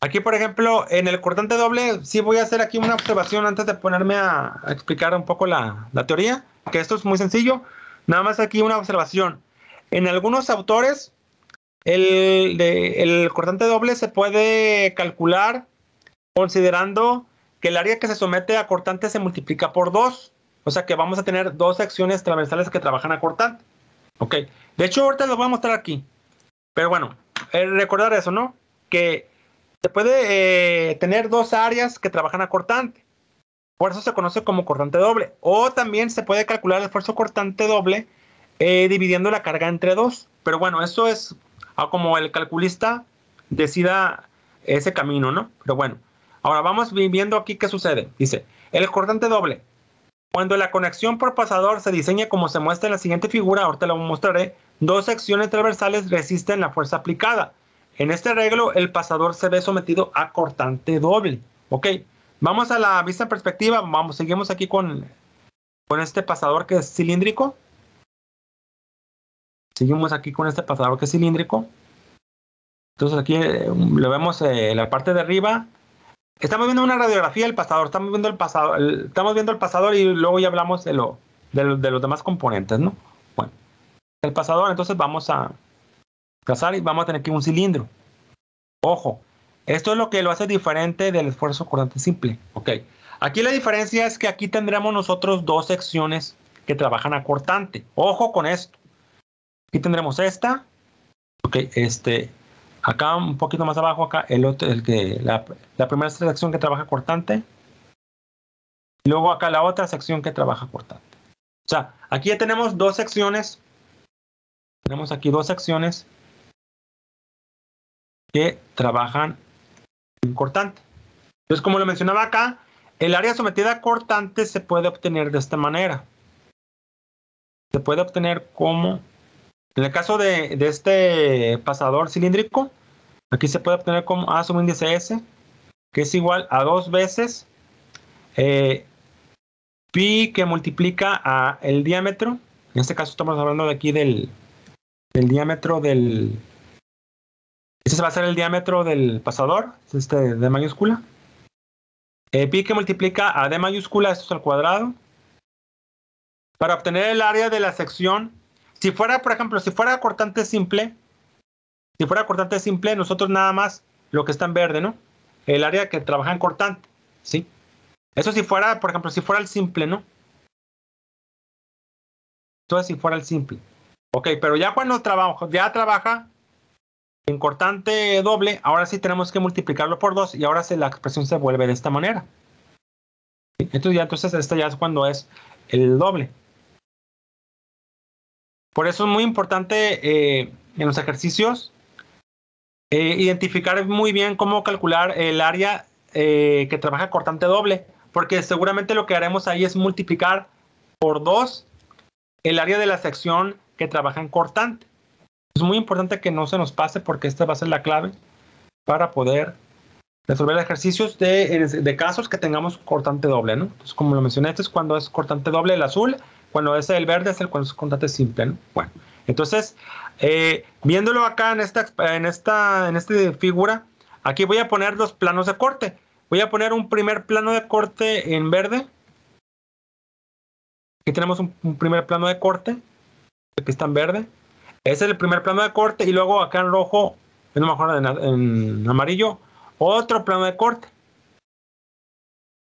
Aquí, por ejemplo, en el cortante doble, sí voy a hacer aquí una observación antes de ponerme a, explicar un poco la, teoría, que esto es muy sencillo. Nada más aquí una observación. En algunos autores, el, cortante doble se puede calcular considerando que el área que se somete a cortante se multiplica por dos, O sea que vamos a tener dos secciones transversales que trabajan a cortante. Ok. De hecho, ahorita lo voy a mostrar aquí. Pero bueno, recordar eso, ¿no? Que se puede eh, tener dos áreas que trabajan a cortante. Por eso se conoce como cortante doble. O también se puede calcular el esfuerzo cortante doble eh, dividiendo la carga entre dos. Pero bueno, eso es como el calculista decida ese camino, ¿no? Pero bueno, ahora vamos viendo aquí qué sucede. Dice, el cortante doble. Cuando la conexión por pasador se diseña como se muestra en la siguiente figura, ahorita lo mostraré, ¿eh? dos secciones transversales resisten la fuerza aplicada. En este arreglo, el pasador se ve sometido a cortante doble. Ok, vamos a la vista en perspectiva. Vamos, seguimos aquí con, con este pasador que es cilíndrico. Seguimos aquí con este pasador que es cilíndrico. Entonces aquí eh, lo vemos eh, en la parte de arriba. Estamos viendo una radiografía del pasador. Estamos viendo el pasador, estamos viendo el pasador y luego ya hablamos de, de los demás componentes, ¿no? Bueno, el pasador, entonces vamos a, vamos a tener aquí un cilindro. Ojo, esto es lo que lo hace diferente del esfuerzo cortante simple. Ok, aquí la diferencia es que aquí tendremos nosotros dos secciones que trabajan a cortante. Ojo con esto. Aquí tendremos esta. Ok, este, acá un poquito más abajo, acá el otro, el que, la, la primera sección que trabaja cortante. Luego acá la otra sección que trabaja cortante. O sea, aquí ya tenemos dos secciones. Tenemos aquí dos secciones que trabajan en cortante. Entonces, como lo mencionaba acá, el área sometida a cortante se puede obtener de esta manera. Se puede obtener como, en el caso de, este pasador cilíndrico, aquí se puede obtener como A índice S, que es igual a dos veces eh, pi que multiplica a el diámetro. En este caso estamos hablando de aquí del diámetro del, este va a ser el diámetro del pasador, este de mayúscula. Eh, pi que multiplica a D mayúscula, esto es al cuadrado. Para obtener el área de la sección, si fuera, por ejemplo, si fuera cortante simple, si fuera cortante simple, nosotros nada más lo que está en verde, ¿no? El área que trabaja en cortante, ¿sí? Eso si fuera, por ejemplo, si fuera el simple, ¿no? Entonces, si fuera el simple. Ok, pero ya cuando trabaja, ya trabaja en cortante doble, ahora sí tenemos que multiplicarlo por 2 y ahora la expresión se vuelve de esta manera. Entonces ya, entonces esta ya es cuando es el doble. Por eso es muy importante eh, en los ejercicios eh, identificar muy bien cómo calcular el área eh, que trabaja cortante doble, porque seguramente lo que haremos ahí es multiplicar por 2 el área de la sección que trabaja en cortante. Es muy importante que no se nos pase porque esta va a ser la clave para poder resolver ejercicios de, casos que tengamos cortante doble, ¿no? Entonces, como lo mencioné, este es cuando es cortante doble el azul, cuando es el verde es el cuando es cortante simple, ¿no? Bueno, entonces, eh, viéndolo acá en esta, en, esta, en esta figura, aquí voy a poner los planos de corte. Voy a poner un primer plano de corte en verde. Aquí tenemos un, primer plano de corte, que está en verde. Ese es el primer plano de corte y luego acá en rojo, en, amarillo, otro plano de corte.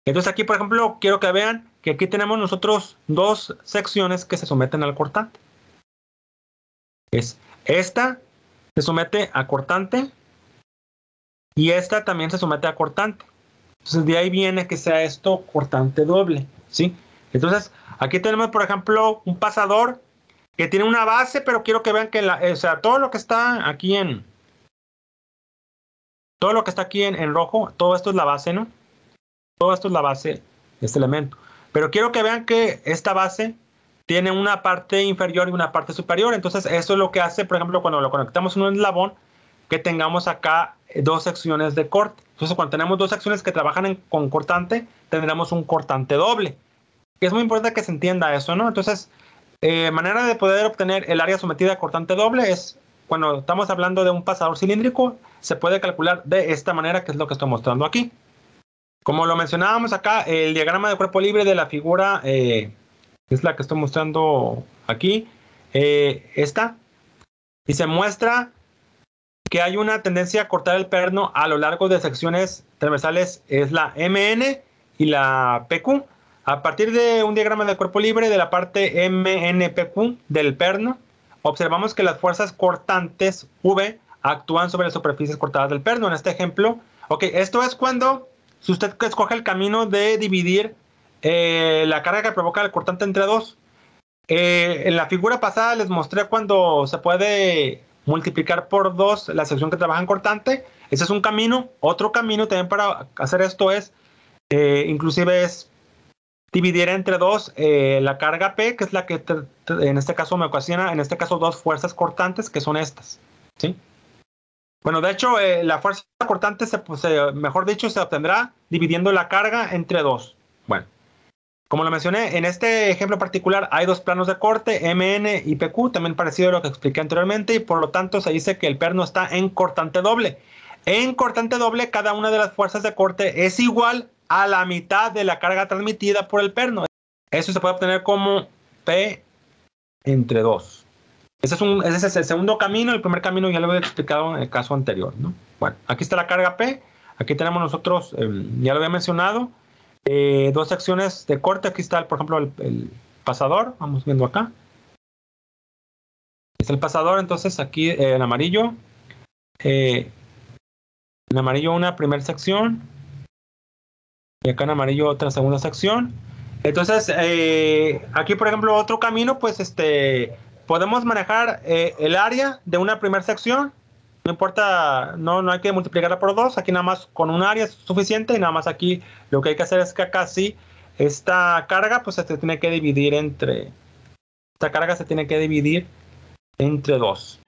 Entonces aquí, por ejemplo, quiero que vean que aquí tenemos nosotros dos secciones que se someten al cortante. Es esta se somete a cortante y esta también se somete a cortante. Entonces de ahí viene que sea esto cortante doble, ¿sí? Entonces aquí tenemos, por ejemplo, un pasador que tiene una base, pero quiero que vean que la, eh, o sea, todo lo que está aquí en todo lo que está aquí en, rojo, todo esto es la base, ¿no? Todo esto es la base, este elemento. Pero quiero que vean que esta base tiene una parte inferior y una parte superior. Entonces, eso es lo que hace, por ejemplo, cuando lo conectamos en un eslabón, que tengamos acá eh, dos secciones de corte. Entonces, cuando tenemos dos secciones que trabajan en, con cortante, tendremos un cortante doble. Es muy importante que se entienda eso, ¿no? Entonces, eh, manera de poder obtener el área sometida a cortante doble es cuando estamos hablando de un pasador cilíndrico, se puede calcular de esta manera, que es lo que estoy mostrando aquí. Como lo mencionábamos acá, el diagrama de cuerpo libre de la figura, eh, es la que estoy mostrando aquí, eh, esta, y se muestra que hay una tendencia a cortar el perno a lo largo de secciones transversales, es la MN y la PQ, a partir de un diagrama de cuerpo libre de la parte MNPQ del perno, observamos que las fuerzas cortantes V actúan sobre las superficies cortadas del perno. En este ejemplo, ok, esto es cuando, si usted escoge el camino de dividir eh, la carga que provoca el cortante entre dos, eh, en la figura pasada les mostré cuando se puede multiplicar por dos la sección que trabaja en cortante. Ese es un camino. Otro camino también para hacer esto es, eh, inclusive es dividiera entre dos eh, la carga P, que es la que en este caso me ocasiona, en este caso dos fuerzas cortantes, que son estas. ¿sí? Bueno, de hecho, eh, la fuerza cortante, pues, se, mejor dicho, se obtendrá dividiendo la carga entre dos. Bueno, como lo mencioné, en este ejemplo particular hay dos planos de corte, MN y PQ, también parecido a lo que expliqué anteriormente, y por lo tanto se dice que el perno está en cortante doble. En cortante doble, cada una de las fuerzas de corte es igual a la mitad de la carga transmitida por el perno. Eso se puede obtener como P entre 2. Ese es, un, ese es el segundo camino. El primer camino ya lo había explicado en el caso anterior. ¿no? Bueno, aquí está la carga P. Aquí tenemos nosotros, ya lo había mencionado, eh, dos secciones de corte. Aquí está, por ejemplo, el, pasador. Vamos viendo acá. Es el pasador, entonces aquí eh, en amarillo. Eh, en amarillo una primera sección y acá en amarillo otra segunda sección. Entonces, eh, aquí por ejemplo otro camino, pues este, podemos manejar eh, el área de una primera sección. No importa, no, no hay que multiplicarla por dos. Aquí nada más con un área es suficiente y nada más aquí lo que hay que hacer es que acá sí, esta carga pues se tiene que dividir entre, esta carga se tiene que dividir entre dos.